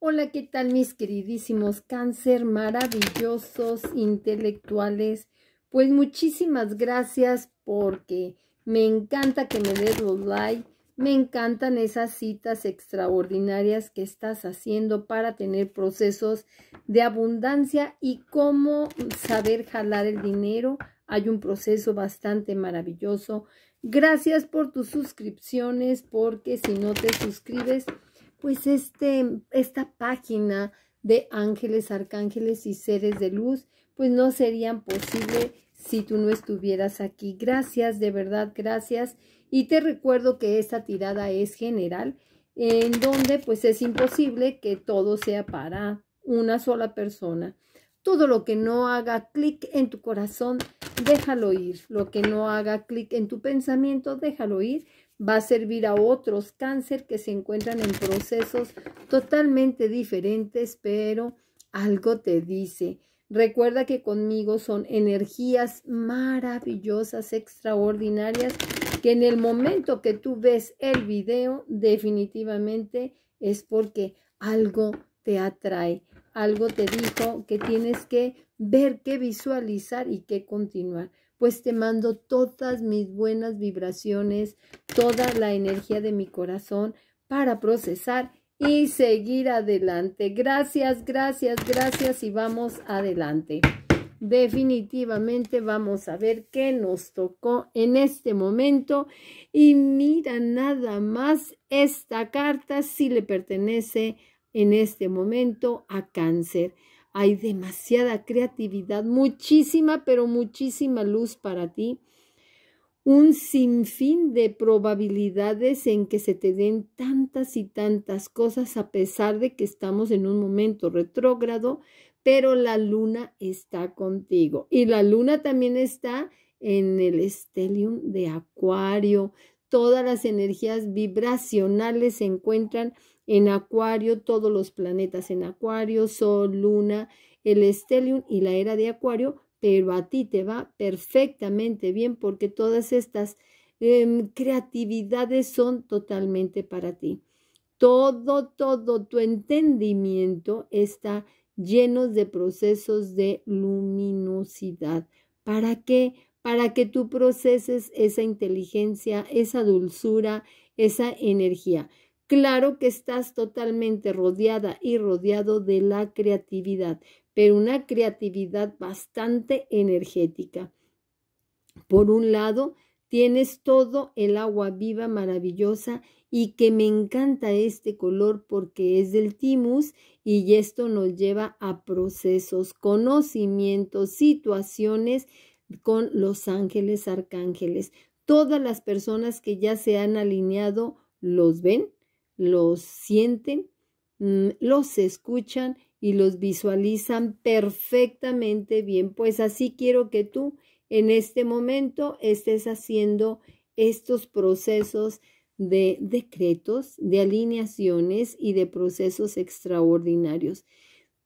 Hola, ¿qué tal mis queridísimos cáncer, maravillosos, intelectuales? Pues muchísimas gracias porque me encanta que me des los likes, me encantan esas citas extraordinarias que estás haciendo para tener procesos de abundancia y cómo saber jalar el dinero. Hay un proceso bastante maravilloso. Gracias por tus suscripciones porque si no te suscribes pues este, esta página de ángeles, arcángeles y seres de luz, pues no serían posible si tú no estuvieras aquí. Gracias, de verdad, gracias. Y te recuerdo que esta tirada es general, en donde pues es imposible que todo sea para una sola persona. Todo lo que no haga clic en tu corazón, déjalo ir. Lo que no haga clic en tu pensamiento, déjalo ir va a servir a otros cáncer que se encuentran en procesos totalmente diferentes, pero algo te dice. Recuerda que conmigo son energías maravillosas, extraordinarias, que en el momento que tú ves el video, definitivamente es porque algo te atrae, algo te dijo que tienes que ver, que visualizar y que continuar pues te mando todas mis buenas vibraciones, toda la energía de mi corazón para procesar y seguir adelante. Gracias, gracias, gracias y vamos adelante. Definitivamente vamos a ver qué nos tocó en este momento. Y mira nada más esta carta si le pertenece en este momento a cáncer. Hay demasiada creatividad, muchísima, pero muchísima luz para ti. Un sinfín de probabilidades en que se te den tantas y tantas cosas a pesar de que estamos en un momento retrógrado, pero la luna está contigo. Y la luna también está en el estelium de Acuario, todas las energías vibracionales se encuentran en Acuario, todos los planetas en Acuario, Sol, Luna, el estelium y la era de Acuario, pero a ti te va perfectamente bien porque todas estas em, creatividades son totalmente para ti. Todo, todo tu entendimiento está lleno de procesos de luminosidad. ¿Para qué? para que tú proceses esa inteligencia, esa dulzura, esa energía. Claro que estás totalmente rodeada y rodeado de la creatividad, pero una creatividad bastante energética. Por un lado, tienes todo el agua viva maravillosa y que me encanta este color porque es del timus y esto nos lleva a procesos, conocimientos, situaciones con los ángeles, arcángeles. Todas las personas que ya se han alineado los ven, los sienten, mm, los escuchan y los visualizan perfectamente bien. Pues así quiero que tú en este momento estés haciendo estos procesos de decretos, de alineaciones y de procesos extraordinarios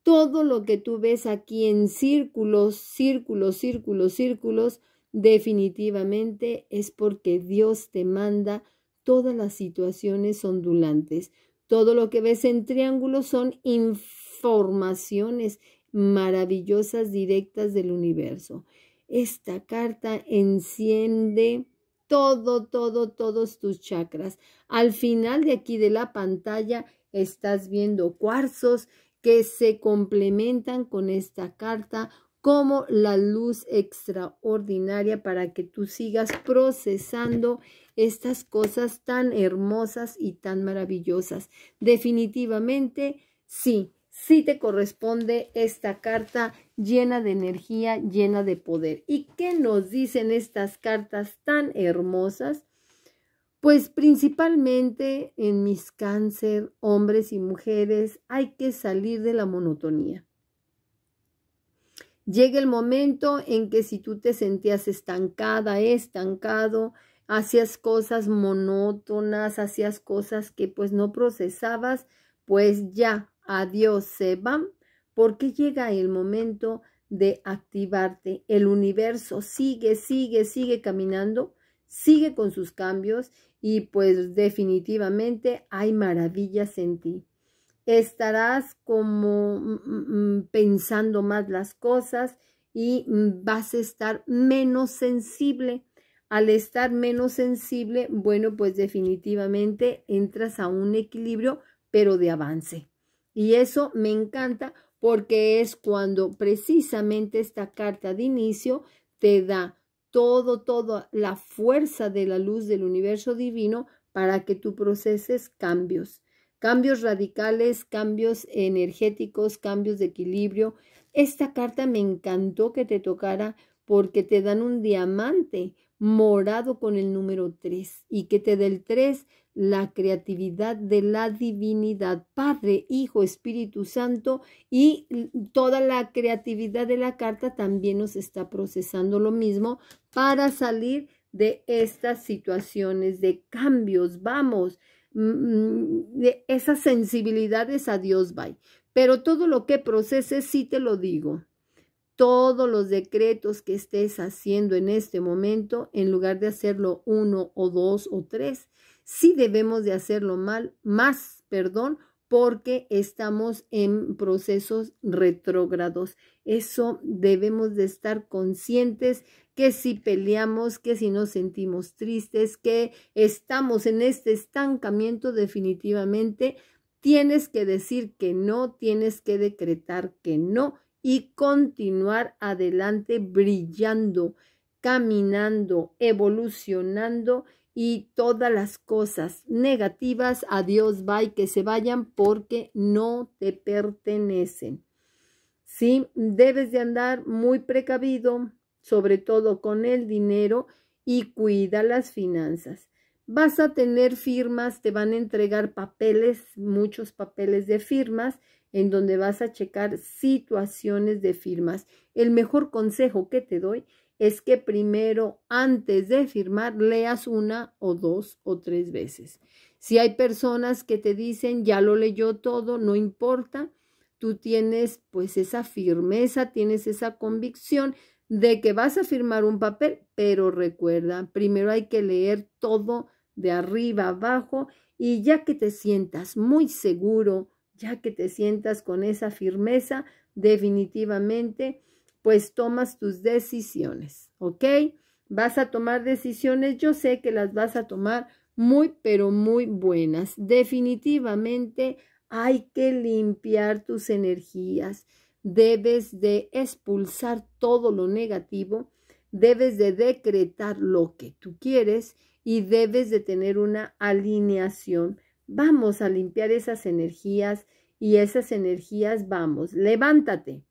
todo lo que tú ves aquí en círculos, círculos, círculos, círculos, definitivamente es porque Dios te manda todas las situaciones ondulantes. Todo lo que ves en triángulos son informaciones maravillosas directas del universo. Esta carta enciende todo, todo, todos tus chakras. Al final de aquí de la pantalla estás viendo cuarzos, que se complementan con esta carta como la luz extraordinaria para que tú sigas procesando estas cosas tan hermosas y tan maravillosas. Definitivamente, sí, sí te corresponde esta carta llena de energía, llena de poder. ¿Y qué nos dicen estas cartas tan hermosas? Pues principalmente en mis cáncer, hombres y mujeres, hay que salir de la monotonía. Llega el momento en que si tú te sentías estancada, estancado, hacías cosas monótonas, hacías cosas que pues no procesabas, pues ya, adiós, se van, porque llega el momento de activarte. El universo sigue, sigue, sigue caminando, sigue con sus cambios y pues definitivamente hay maravillas en ti. Estarás como mm, mm, mm, pensando más las cosas y vas a estar menos sensible. Al estar menos sensible, bueno, pues definitivamente entras a un equilibrio, pero de avance. Y eso me encanta porque es cuando precisamente esta carta de inicio te da todo, toda la fuerza de la luz del universo divino para que tú proceses cambios, cambios radicales, cambios energéticos, cambios de equilibrio. Esta carta me encantó que te tocara porque te dan un diamante, morado con el número 3 y que te dé el 3 la creatividad de la divinidad, Padre, Hijo, Espíritu Santo y toda la creatividad de la carta también nos está procesando lo mismo para salir de estas situaciones de cambios. Vamos, mm, mm, de esas sensibilidades a Dios, bye. Pero todo lo que proceses, sí te lo digo, todos los decretos que estés haciendo en este momento, en lugar de hacerlo uno o dos o tres, sí debemos de hacerlo mal, más, perdón, porque estamos en procesos retrógrados. Eso debemos de estar conscientes que si peleamos, que si nos sentimos tristes, que estamos en este estancamiento definitivamente, tienes que decir que no, tienes que decretar que no y continuar adelante brillando, caminando, evolucionando y todas las cosas negativas, adiós, bye, que se vayan porque no te pertenecen. Sí, debes de andar muy precavido, sobre todo con el dinero y cuida las finanzas vas a tener firmas, te van a entregar papeles, muchos papeles de firmas, en donde vas a checar situaciones de firmas. El mejor consejo que te doy es que primero, antes de firmar, leas una o dos o tres veces. Si hay personas que te dicen, ya lo leyó todo, no importa, tú tienes pues esa firmeza, tienes esa convicción de que vas a firmar un papel, pero recuerda, primero hay que leer todo de arriba abajo y ya que te sientas muy seguro, ya que te sientas con esa firmeza, definitivamente, pues tomas tus decisiones, ¿ok? Vas a tomar decisiones, yo sé que las vas a tomar muy, pero muy buenas. Definitivamente hay que limpiar tus energías debes de expulsar todo lo negativo, debes de decretar lo que tú quieres y debes de tener una alineación. Vamos a limpiar esas energías y esas energías vamos. Levántate,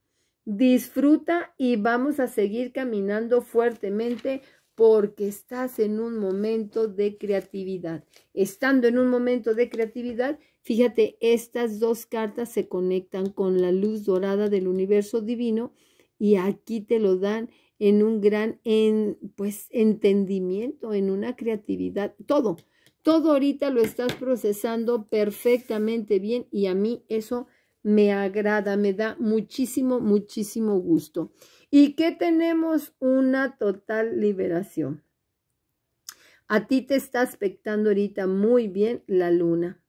disfruta y vamos a seguir caminando fuertemente porque estás en un momento de creatividad. Estando en un momento de creatividad, Fíjate, estas dos cartas se conectan con la luz dorada del universo divino y aquí te lo dan en un gran en, pues, entendimiento, en una creatividad, todo. Todo ahorita lo estás procesando perfectamente bien y a mí eso me agrada, me da muchísimo, muchísimo gusto. Y que tenemos una total liberación. A ti te está aspectando ahorita muy bien la luna.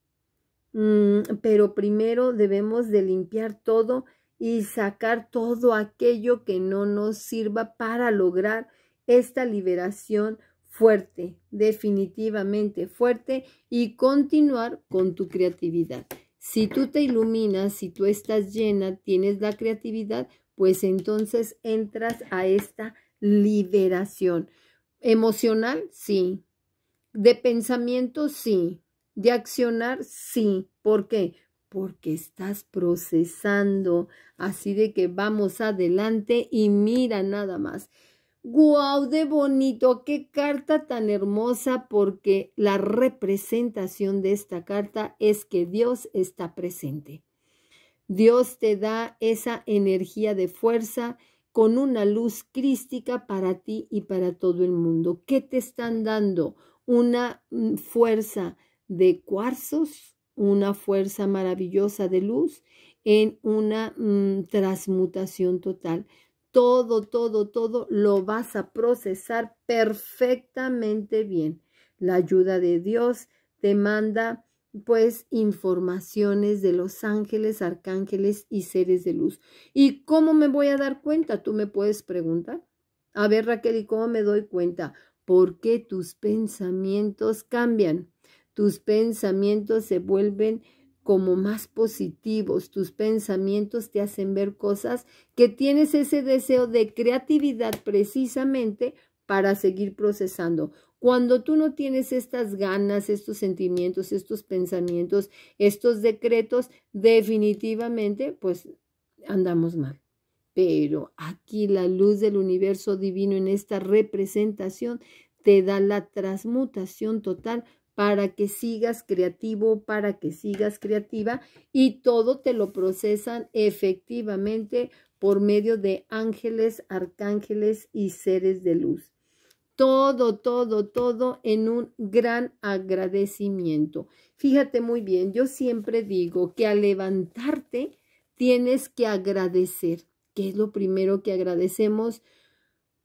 Mm, pero primero debemos de limpiar todo y sacar todo aquello que no nos sirva para lograr esta liberación fuerte, definitivamente fuerte y continuar con tu creatividad. Si tú te iluminas, si tú estás llena, tienes la creatividad, pues entonces entras a esta liberación. Emocional, sí. De pensamiento, sí de accionar, sí. ¿Por qué? Porque estás procesando. Así de que vamos adelante y mira nada más. ¡Guau! ¡De bonito! ¡Qué carta tan hermosa! Porque la representación de esta carta es que Dios está presente. Dios te da esa energía de fuerza con una luz crística para ti y para todo el mundo. ¿Qué te están dando? Una mm, fuerza de cuarzos, una fuerza maravillosa de luz en una mm, transmutación total. Todo, todo, todo lo vas a procesar perfectamente bien. La ayuda de Dios te manda pues informaciones de los ángeles, arcángeles y seres de luz. ¿Y cómo me voy a dar cuenta? Tú me puedes preguntar. A ver, Raquel, ¿y cómo me doy cuenta? ¿Por qué tus pensamientos cambian. Tus pensamientos se vuelven como más positivos, tus pensamientos te hacen ver cosas que tienes ese deseo de creatividad precisamente para seguir procesando. Cuando tú no tienes estas ganas, estos sentimientos, estos pensamientos, estos decretos, definitivamente pues andamos mal. Pero aquí la luz del universo divino en esta representación te da la transmutación total para que sigas creativo, para que sigas creativa y todo te lo procesan efectivamente por medio de ángeles, arcángeles y seres de luz. Todo, todo, todo en un gran agradecimiento. Fíjate muy bien, yo siempre digo que al levantarte tienes que agradecer. ¿Qué es lo primero que agradecemos?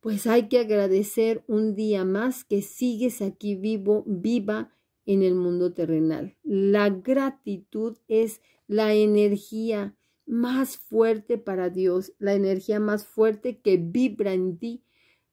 Pues hay que agradecer un día más que sigues aquí vivo, viva, en el mundo terrenal. La gratitud es la energía más fuerte para Dios, la energía más fuerte que vibra en ti,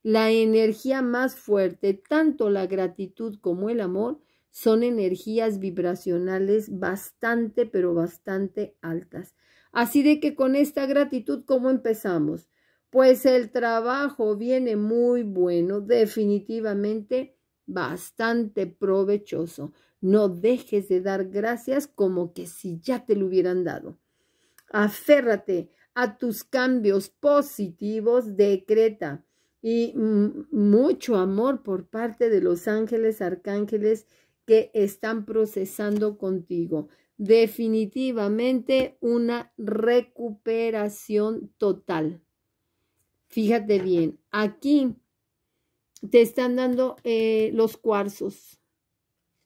la energía más fuerte, tanto la gratitud como el amor, son energías vibracionales bastante, pero bastante altas. Así de que con esta gratitud, ¿cómo empezamos? Pues el trabajo viene muy bueno, definitivamente bastante provechoso. No dejes de dar gracias como que si ya te lo hubieran dado. Aférrate a tus cambios positivos, decreta y mucho amor por parte de los ángeles, arcángeles que están procesando contigo. Definitivamente una recuperación total. Fíjate bien, aquí te están dando eh, los cuarzos,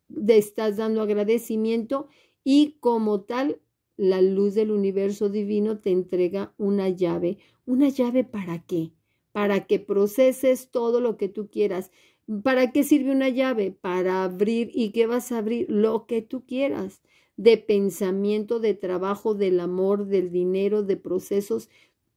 te estás dando agradecimiento y como tal, la luz del universo divino te entrega una llave. ¿Una llave para qué? Para que proceses todo lo que tú quieras. ¿Para qué sirve una llave? Para abrir. ¿Y qué vas a abrir? Lo que tú quieras. De pensamiento, de trabajo, del amor, del dinero, de procesos,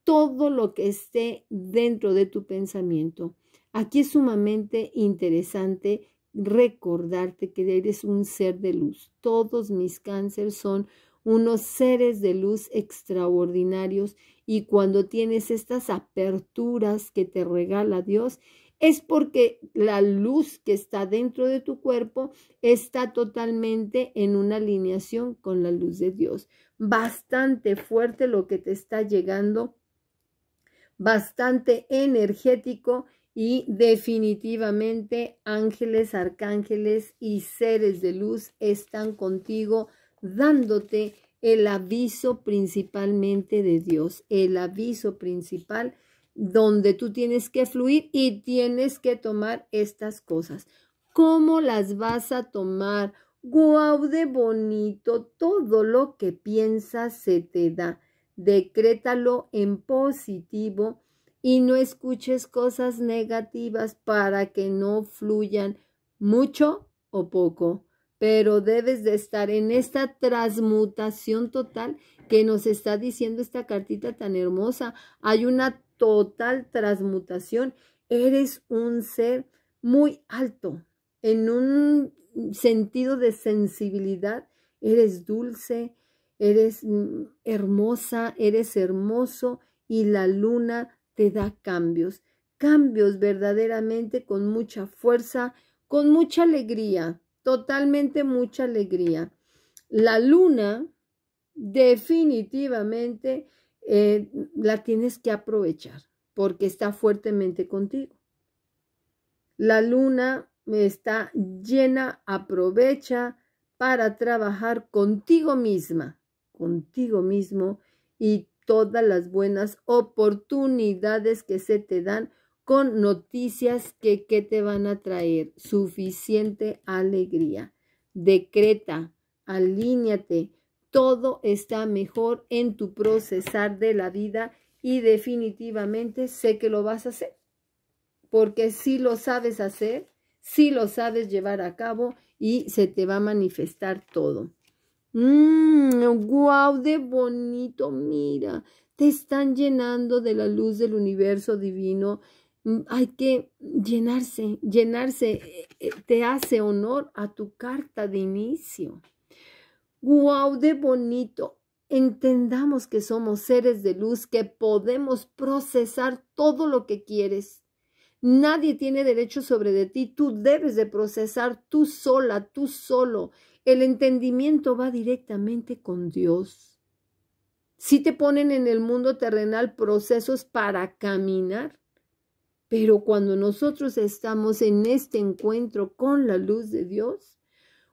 todo lo que esté dentro de tu pensamiento. Aquí es sumamente interesante recordarte que eres un ser de luz. Todos mis cánceres son unos seres de luz extraordinarios y cuando tienes estas aperturas que te regala Dios, es porque la luz que está dentro de tu cuerpo está totalmente en una alineación con la luz de Dios. Bastante fuerte lo que te está llegando, bastante energético y definitivamente ángeles, arcángeles y seres de luz están contigo dándote el aviso principalmente de Dios, el aviso principal donde tú tienes que fluir y tienes que tomar estas cosas. ¿Cómo las vas a tomar? ¡Guau de bonito! Todo lo que piensas se te da. Decrétalo en positivo y no escuches cosas negativas para que no fluyan mucho o poco, pero debes de estar en esta transmutación total que nos está diciendo esta cartita tan hermosa. Hay una total transmutación. Eres un ser muy alto, en un sentido de sensibilidad. Eres dulce, eres mm, hermosa, eres hermoso y la luna te da cambios, cambios verdaderamente con mucha fuerza, con mucha alegría, totalmente mucha alegría. La luna definitivamente eh, la tienes que aprovechar porque está fuertemente contigo. La luna está llena, aprovecha para trabajar contigo misma, contigo mismo y todas las buenas oportunidades que se te dan con noticias que, te van a traer suficiente alegría. Decreta, alíñate, todo está mejor en tu procesar de la vida y definitivamente sé que lo vas a hacer, porque si lo sabes hacer, si lo sabes llevar a cabo y se te va a manifestar todo. Mmm, wow, de bonito, mira, te están llenando de la luz del universo divino. Mm, hay que llenarse, llenarse, eh, eh, te hace honor a tu carta de inicio. Wow, de bonito. Entendamos que somos seres de luz, que podemos procesar todo lo que quieres. Nadie tiene derecho sobre de ti, tú debes de procesar tú sola, tú solo el entendimiento va directamente con Dios. Si te ponen en el mundo terrenal procesos para caminar, pero cuando nosotros estamos en este encuentro con la luz de Dios,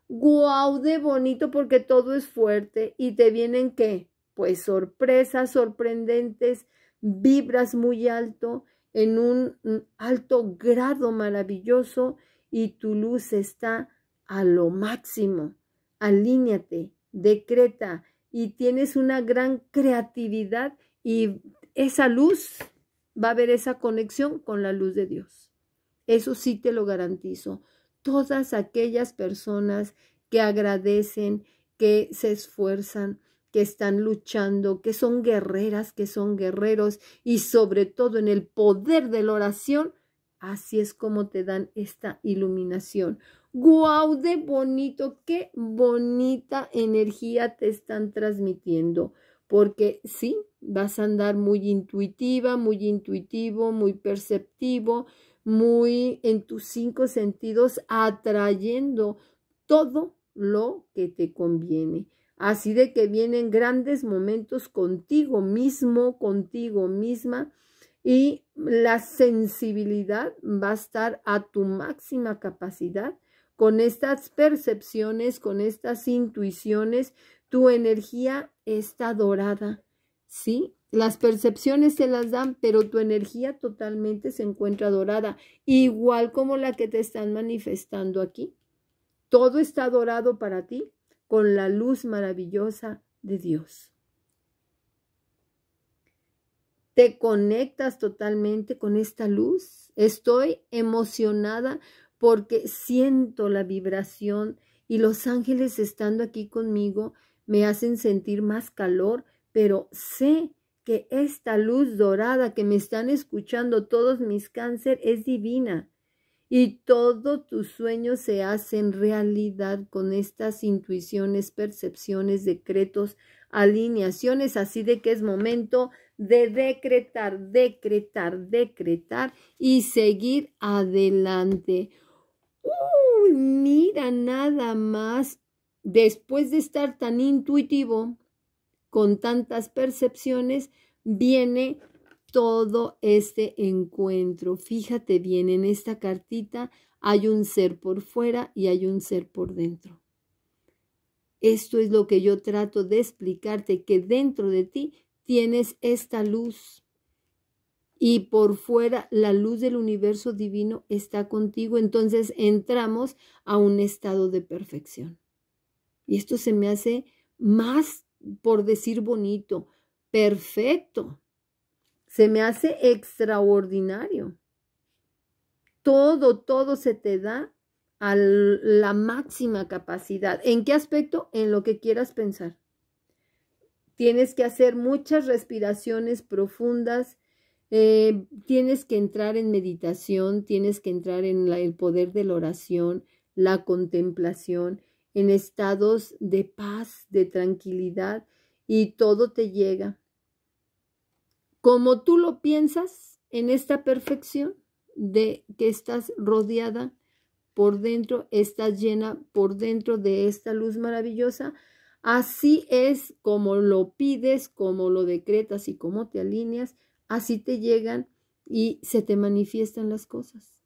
guau de bonito porque todo es fuerte y te vienen qué? Pues sorpresas sorprendentes, vibras muy alto, en un alto grado maravilloso y tu luz está a lo máximo alíñate, decreta y tienes una gran creatividad y esa luz va a haber esa conexión con la luz de Dios. Eso sí te lo garantizo. Todas aquellas personas que agradecen, que se esfuerzan, que están luchando, que son guerreras, que son guerreros y sobre todo en el poder de la oración, así es como te dan esta iluminación. ¡Guau de bonito! ¡Qué bonita energía te están transmitiendo! Porque sí, vas a andar muy intuitiva, muy intuitivo, muy perceptivo, muy en tus cinco sentidos atrayendo todo lo que te conviene. Así de que vienen grandes momentos contigo mismo, contigo misma, y la sensibilidad va a estar a tu máxima capacidad con estas percepciones, con estas intuiciones, tu energía está dorada, ¿sí? Las percepciones se las dan, pero tu energía totalmente se encuentra dorada, igual como la que te están manifestando aquí. Todo está dorado para ti con la luz maravillosa de Dios. Te conectas totalmente con esta luz. Estoy emocionada porque siento la vibración y los ángeles estando aquí conmigo me hacen sentir más calor, pero sé que esta luz dorada que me están escuchando todos mis cáncer es divina y todo tus sueños se hacen realidad con estas intuiciones, percepciones, decretos, alineaciones, así de que es momento de decretar, decretar, decretar y seguir adelante. ¡Uy! mira nada más. Después de estar tan intuitivo, con tantas percepciones, viene todo este encuentro. Fíjate bien, en esta cartita hay un ser por fuera y hay un ser por dentro. Esto es lo que yo trato de explicarte, que dentro de ti tienes esta luz y por fuera la luz del universo divino está contigo, entonces entramos a un estado de perfección. Y esto se me hace más, por decir bonito, perfecto. Se me hace extraordinario. Todo, todo se te da a la máxima capacidad. ¿En qué aspecto? En lo que quieras pensar. Tienes que hacer muchas respiraciones profundas, eh, tienes que entrar en meditación, tienes que entrar en el poder de la oración, la contemplación, en estados de paz, de tranquilidad, y todo te llega. Como tú lo piensas, en esta perfección de que estás rodeada por dentro, estás llena por dentro de esta luz maravillosa, así es como lo pides, como lo decretas y como te alineas, así te llegan y se te manifiestan las cosas.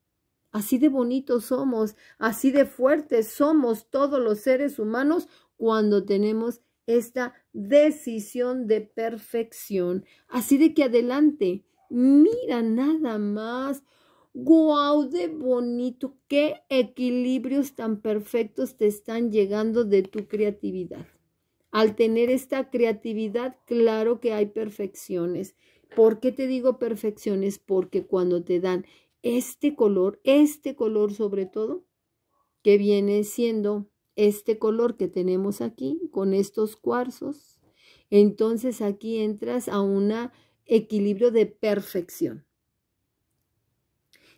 Así de bonitos somos, así de fuertes somos todos los seres humanos cuando tenemos esta decisión de perfección. Así de que adelante, mira nada más. ¡Guau! de bonito! ¡Qué equilibrios tan perfectos te están llegando de tu creatividad! Al tener esta creatividad, claro que hay perfecciones. ¿Por qué te digo perfecciones? Porque cuando te dan este color, este color sobre todo, que viene siendo este color que tenemos aquí con estos cuarzos, entonces aquí entras a un equilibrio de perfección.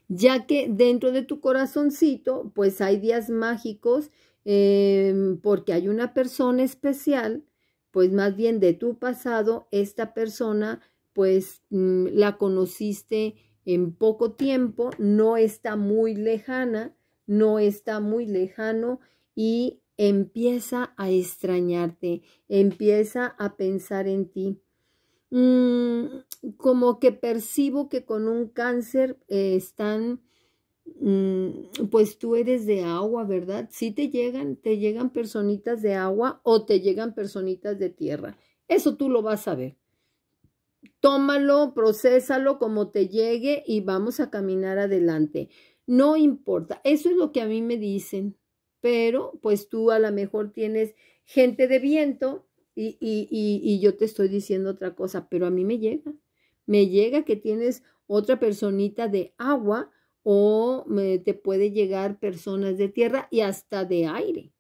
Ya que dentro de tu corazoncito, pues hay días mágicos em, porque hay una persona especial, pues más bien de tu pasado, esta persona pues mm, la conociste en poco tiempo, no está muy lejana, no está muy lejano y empieza a extrañarte, empieza a pensar en ti. Mm, como que percibo que con un cáncer eh, están, mm, pues tú eres de agua, ¿verdad? Si te llegan, te llegan personitas de agua o te llegan personitas de tierra. Eso tú lo vas a ver tómalo, procésalo como te llegue y vamos a caminar adelante. No importa, eso es lo que a mí me dicen, pero pues tú a lo mejor tienes gente de viento y, yo te estoy diciendo otra cosa, pero a mí me llega. Me llega que tienes otra personita de agua o te puede llegar personas de tierra y hasta de aire,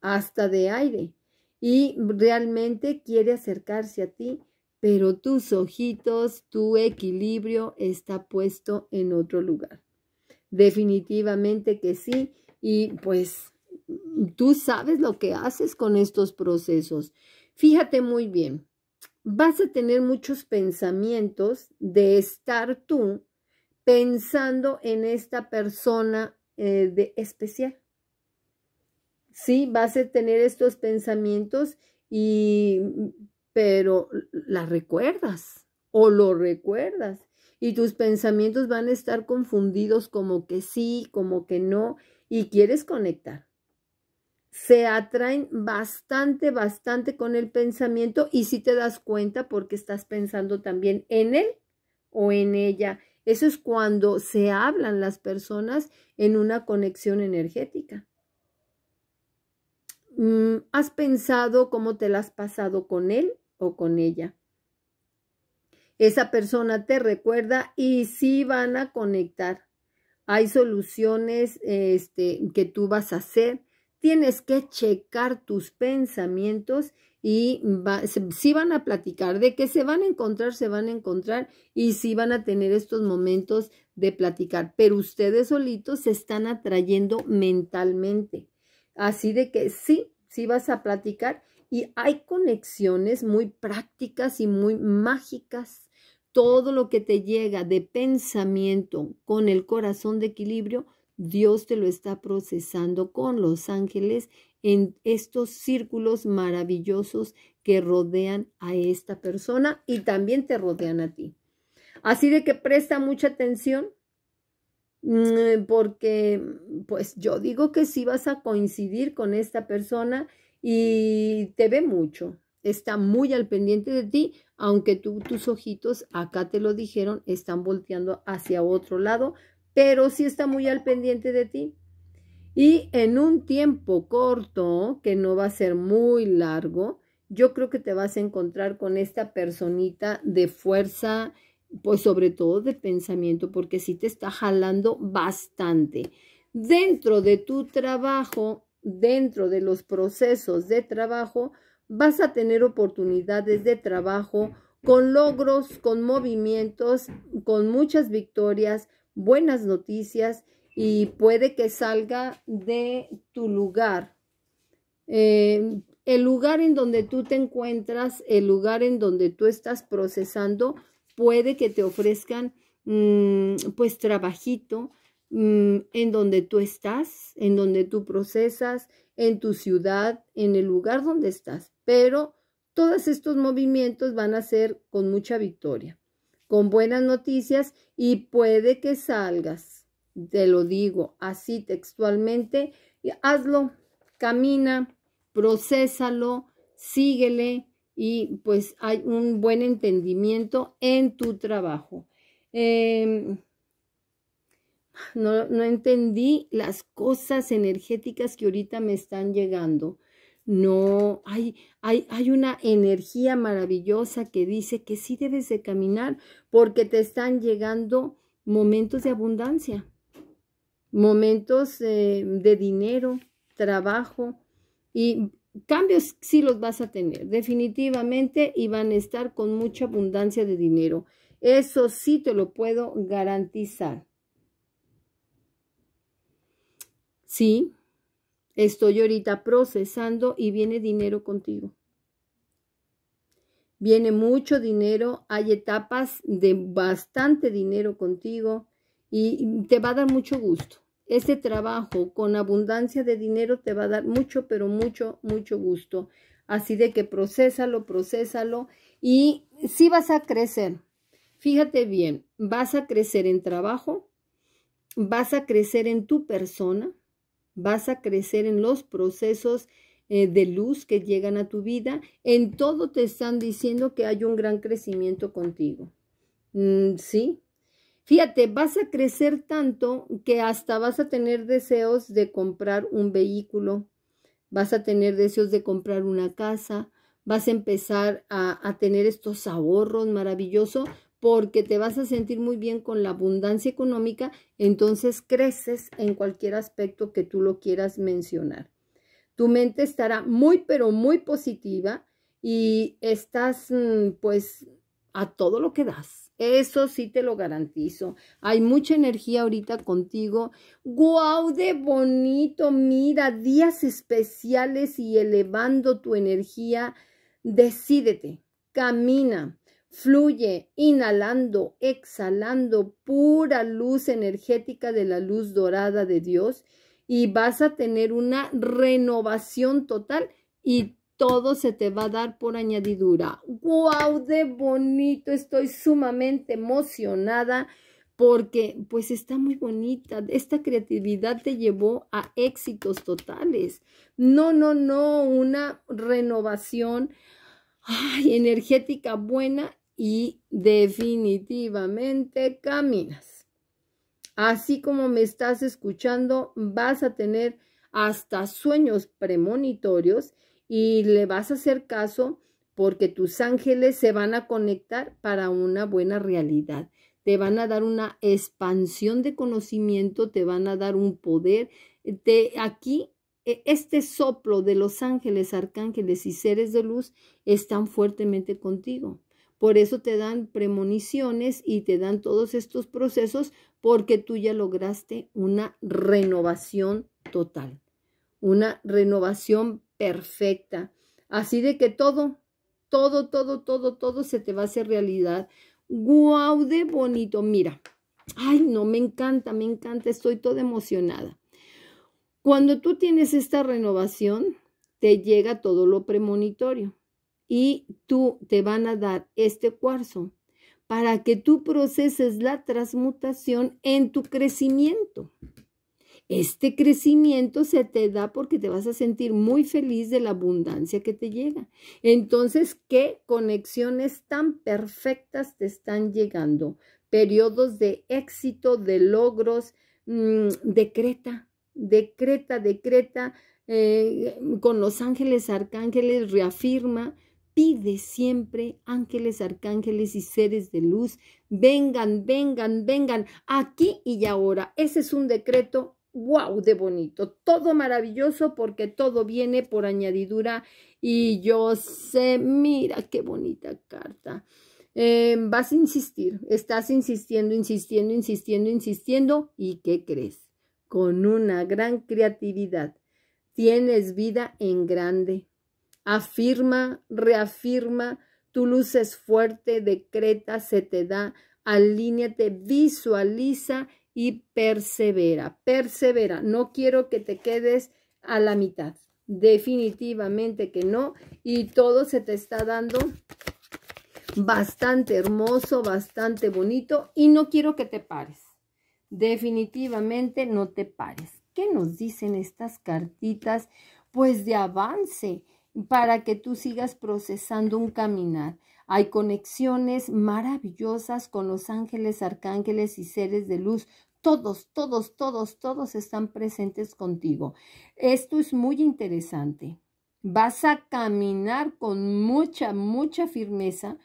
hasta de aire. Y realmente quiere acercarse a ti pero tus ojitos, tu equilibrio está puesto en otro lugar. Definitivamente que sí, y pues tú sabes lo que haces con estos procesos. Fíjate muy bien, vas a tener muchos pensamientos de estar tú pensando en esta persona eh, de especial. Sí, vas a tener estos pensamientos y pero la recuerdas o lo recuerdas y tus pensamientos van a estar confundidos como que sí, como que no y quieres conectar. Se atraen bastante, bastante con el pensamiento y si sí te das cuenta porque estás pensando también en él o en ella. Eso es cuando se hablan las personas en una conexión energética. Mm, ¿Has pensado cómo te la has pasado con él o con ella. Esa persona te recuerda y sí van a conectar. Hay soluciones este, que tú vas a hacer. Tienes que checar tus pensamientos y si van a platicar de que se van a encontrar, se van a encontrar y si van a tener estos momentos de platicar, pero ustedes solitos se están atrayendo mentalmente. Así de que sí, sí vas a platicar y hay conexiones muy prácticas y muy mágicas. Todo lo que te llega de pensamiento con el corazón de equilibrio, Dios te lo está procesando con los ángeles en estos círculos maravillosos que rodean a esta persona y también te rodean a ti. Así de que presta mucha atención mm, porque pues yo digo que si vas a coincidir con esta persona y te ve mucho. Está muy al pendiente de ti, aunque tú, tus ojitos, acá te lo dijeron, están volteando hacia otro lado, pero sí está muy al pendiente de ti. Y en un tiempo corto, que no va a ser muy largo, yo creo que te vas a encontrar con esta personita de fuerza, pues sobre todo de pensamiento, porque sí te está jalando bastante. Dentro de tu trabajo dentro de los procesos de trabajo, vas a tener oportunidades de trabajo con logros, con movimientos, con muchas victorias, buenas noticias y puede que salga de tu lugar. Eh, el lugar en donde tú te encuentras, el lugar en donde tú estás procesando, puede que te ofrezcan mm, pues trabajito, Mm, en donde tú estás, en donde tú procesas, en tu ciudad, en el lugar donde estás. Pero todos estos movimientos van a ser con mucha victoria, con buenas noticias y puede que salgas, te lo digo así textualmente, hazlo, camina, procésalo, síguele y pues hay un buen entendimiento en tu trabajo. Em, no, entendí las cosas energéticas que ahorita me están llegando. No, hay, hay, una energía maravillosa que dice que sí debes de caminar porque te están llegando momentos de abundancia, momentos eh, de dinero, trabajo y cambios sí los vas a tener definitivamente y van a estar con mucha abundancia de dinero. Eso sí te lo puedo garantizar. Sí, estoy ahorita procesando y viene dinero contigo. Viene mucho dinero, hay etapas de bastante dinero contigo y te va a dar mucho gusto. Ese trabajo con abundancia de dinero te va a dar mucho, pero mucho, mucho gusto. Así de que procésalo, procésalo y sí vas a crecer. Fíjate bien, vas a crecer en trabajo, vas a crecer en tu persona, vas a crecer en los procesos eh, de luz que llegan a tu vida. En todo te están diciendo que hay un gran crecimiento contigo. Mm, sí. Fíjate, vas a crecer tanto que hasta vas a tener deseos de comprar un vehículo, vas a tener deseos de comprar una casa, vas a empezar a, a tener estos ahorros maravillosos porque te vas a sentir muy bien con la abundancia económica, entonces creces en cualquier aspecto que tú lo quieras mencionar. Tu mente estará muy, pero muy positiva y estás mm, pues a todo lo que das. Eso sí te lo garantizo. Hay mucha energía ahorita contigo. ¡Guau, de bonito! Mira, días especiales y elevando tu energía. Decídete, camina, Fluye inhalando, exhalando pura luz energética de la luz dorada de Dios y vas a tener una renovación total y todo se te va a dar por añadidura. ¡Wow! ¡De bonito! Estoy sumamente emocionada porque pues está muy bonita. Esta creatividad te llevó a éxitos totales. No, no, no, una renovación ay, energética buena y definitivamente caminas. Así como me estás escuchando, vas a tener hasta sueños premonitorios y le vas a hacer caso porque tus ángeles se van a conectar para una buena realidad. Te van a dar una expansión de conocimiento, te van a dar un poder. de aquí, e, este soplo de los ángeles, arcángeles y seres de luz están fuertemente contigo. Por eso te dan premoniciones y te dan todos estos procesos porque tú ya lograste una renovación total, una renovación perfecta. Así de que todo, todo, todo, todo, todo se te va a hacer realidad. ¡Guau de bonito! Mira, ay, no, me encanta, me encanta, estoy toda emocionada. Cuando tú tienes esta renovación, te llega todo lo premonitorio y tú te van a dar este cuarzo para que tú proceses la transmutación en tu crecimiento. Este crecimiento se te da porque te vas a sentir muy feliz de la abundancia que te llega. Entonces, ¿qué conexiones tan perfectas te están llegando? Periodos de éxito, de logros, mm, decreta, decreta, decreta, eh, con los ángeles, arcángeles, reafirma pide siempre, ángeles, arcángeles y seres de luz, vengan, vengan, vengan, aquí y ahora. Ese es un decreto, wow, de bonito, todo maravilloso porque todo viene por añadidura y yo sé, mira qué bonita carta. Em, vas a insistir, estás insistiendo, insistiendo, insistiendo, insistiendo y ¿qué crees? Con una gran creatividad, tienes vida en grande Afirma, reafirma, tu luz es fuerte, decreta, se te da, alíñate, visualiza y persevera, persevera. No quiero que te quedes a la mitad, definitivamente que no. Y todo se te está dando bastante hermoso, bastante bonito y no quiero que te pares. Definitivamente no te pares. ¿Qué nos dicen estas cartitas? Pues de avance para que tú sigas procesando un caminar. Hay conexiones maravillosas con los ángeles, arcángeles y seres de luz. Todos, todos, todos, todos están presentes contigo. Esto es muy interesante. Vas a caminar con mucha, mucha firmeza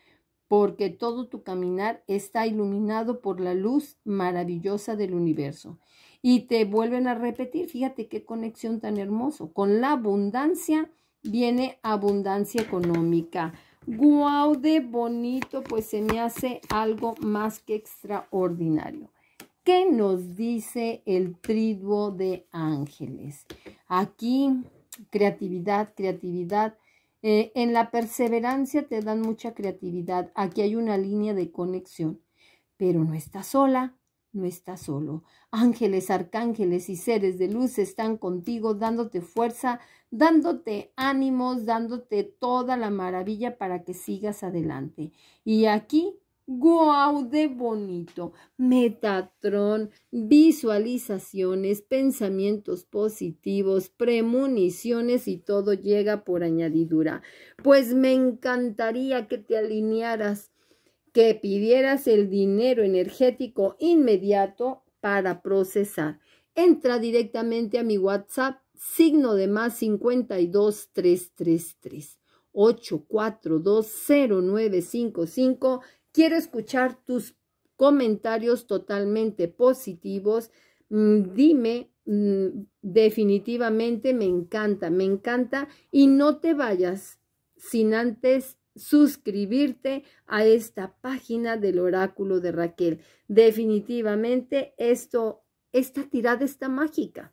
porque todo tu caminar está iluminado por la luz maravillosa del universo. Y te vuelven a repetir, fíjate qué conexión tan hermoso, con la abundancia viene abundancia económica. ¡Guau de bonito! Pues se me hace algo más que extraordinario. ¿Qué nos dice el triduo de ángeles? Aquí, creatividad, creatividad. Eh, en la perseverancia te dan mucha creatividad. Aquí hay una línea de conexión. Pero no estás sola, no estás solo. Ángeles, arcángeles y seres de luz están contigo dándote fuerza dándote ánimos, dándote toda la maravilla para que sigas adelante. Y aquí, wow de bonito, Metatron, visualizaciones, pensamientos positivos, premoniciones y todo llega por añadidura. Pues me encantaría que te alinearas que pidieras el dinero energético inmediato para procesar. Entra directamente a mi WhatsApp signo de más cinco 8420955. Quiero escuchar tus comentarios totalmente positivos. Mm, dime, mm, definitivamente me encanta, me encanta y no te vayas sin antes suscribirte a esta página del oráculo de Raquel. Definitivamente esto, esta tirada está mágica.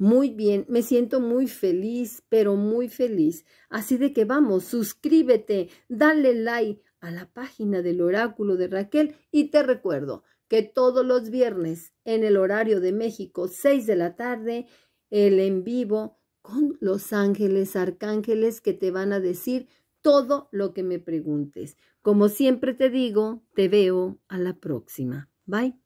Muy bien, me siento muy feliz, pero muy feliz. Así de que vamos, suscríbete, dale like a la página del oráculo de Raquel y te recuerdo que todos los viernes en el horario de México, 6 de la tarde, el en vivo con los ángeles, arcángeles que te van a decir todo lo que me preguntes. Como siempre te digo, te veo a la próxima. Bye.